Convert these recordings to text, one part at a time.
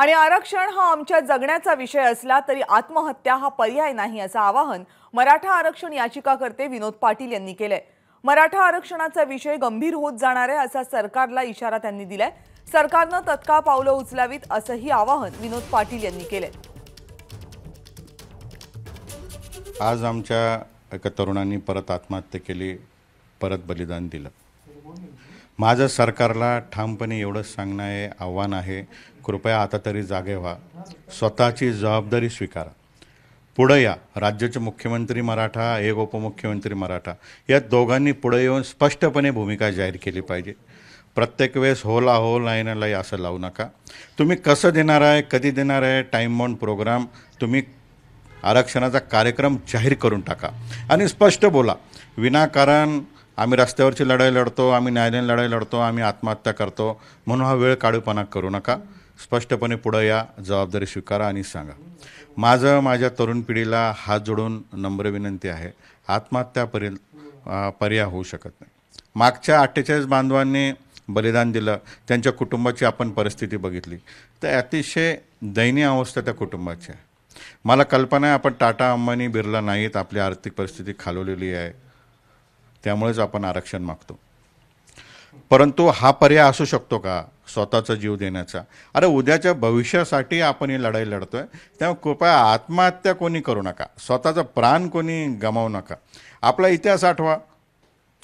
आणि आरक्षण हा आमच्या जगण्याचा विषय असला तरी आत्महत्या हा पर्याय नाही असं आवाहन मराठा आरक्षण याचिकाकर्ते विनोद पाटील यांनी केलंय मराठा आरक्षणाचा विषय गंभीर होत जाणार आहे असा सरकारला इशारा त्यांनी दिलाय सरकारनं तत्काळ पावलं उचलावीत असंही आवाहन विनोद पाटील यांनी केलंय आज आमच्या एका तरुणांनी परत आत्महत्या केली परत बलिदान दिलं माझं सरकारला ठामपणे एवढंच सांगणं आहे आव्हान आहे कृपया आता तरी जागे व्हा स्वतःची जबाबदारी स्वीकारा पुढं या राज्याचे मुख्यमंत्री मराठा एक उपमुख्यमंत्री मराठा या दोघांनी पुढे येऊन स्पष्टपणे भूमिका जाहीर केली पाहिजे प्रत्येक वेळेस होला हो नाही ना लाई असं लावू नका तुम्ही कसं देणार आहे कधी देणार आहे टाईम बाउंड प्रोग्राम तुम्ही आरक्षणाचा कार्यक्रम जाहीर करून टाका आणि स्पष्ट बोला विनाकारण आम्ही रस्त्यावरची लढाई लढतो आम्ही न्यायालयीन लढाई लढतो आम्ही आत्महत्या करतो म्हणून हा वेळ काढूपणा करू नका स्पष्टपणे पुढं या जबाबदारी स्वीकारा आणि सांगा माझं माझ्या तरुण पिढीला हात जोडून नम्र विनंती आहे आत्महत्या पर्याय होऊ शकत नाही मागच्या अठ्ठेचाळीस बांधवांनी बलिदान दिलं त्यांच्या कुटुंबाची आपण परिस्थिती बघितली तर अतिशय दयनीय अवस्था त्या कुटुंबाची आहे मला कल्पना आहे आपण टाटा अंबानी बिरला नाहीत आपली आर्थिक परिस्थिती खालवलेली आहे त्यामुळेच आपण आरक्षण मागतो परंतु हा पर्याय असू शकतो का स्वतःचा जीव देण्याचा अरे उद्याच्या भविष्यासाठी आपण ही लढाई लढतोय त्यामुळे कृपया आत्महत्या कोणी करू नका स्वतःचा प्राण कोणी गमावू नका आपला इतिहास आठवा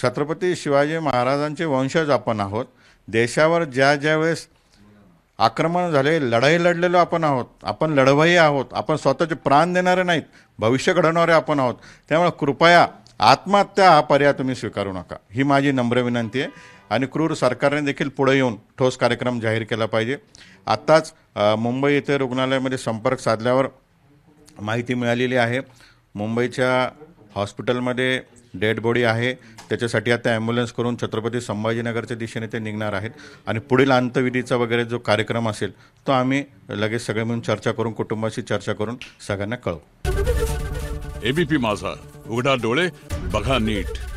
छत्रपती शिवाजी महाराजांचे वंशज आपण आहोत देशावर ज्या ज्या वेळेस आक्रमण झाले लढाई लढलेलो आपण आहोत आपण लढवही आहोत आपण स्वतःचे प्राण देणारे नाहीत भविष्य घडवणारे आपण आहोत त्यामुळे कृपया आत्महत्या हा पर्याय तुम्ही स्वीकारू नका ही माझी नम्र विनंती आहे आणि क्रूर सरकारने देखील पुढे येऊन ठोस कार्यक्रम जाहीर केला पाहिजे आत्ताच मुंबई येथे रुग्णालयामध्ये संपर्क साधल्यावर माहिती मिळालेली आहे मुंबईच्या हॉस्पिटलमध्ये डेड बॉडी आहे त्याच्यासाठी आता ॲम्ब्युलन्स करून छत्रपती संभाजीनगरच्या दिशेने ते निघणार आहेत आणि पुढील अंतविधीचा वगैरे जो कार्यक्रम असेल तो आम्ही लगेच सगळे मिळून चर्चा करून कुटुंबाशी चर्चा करून सगळ्यांना कळवू एबीपी माझा उघडा डोळे बघा नीट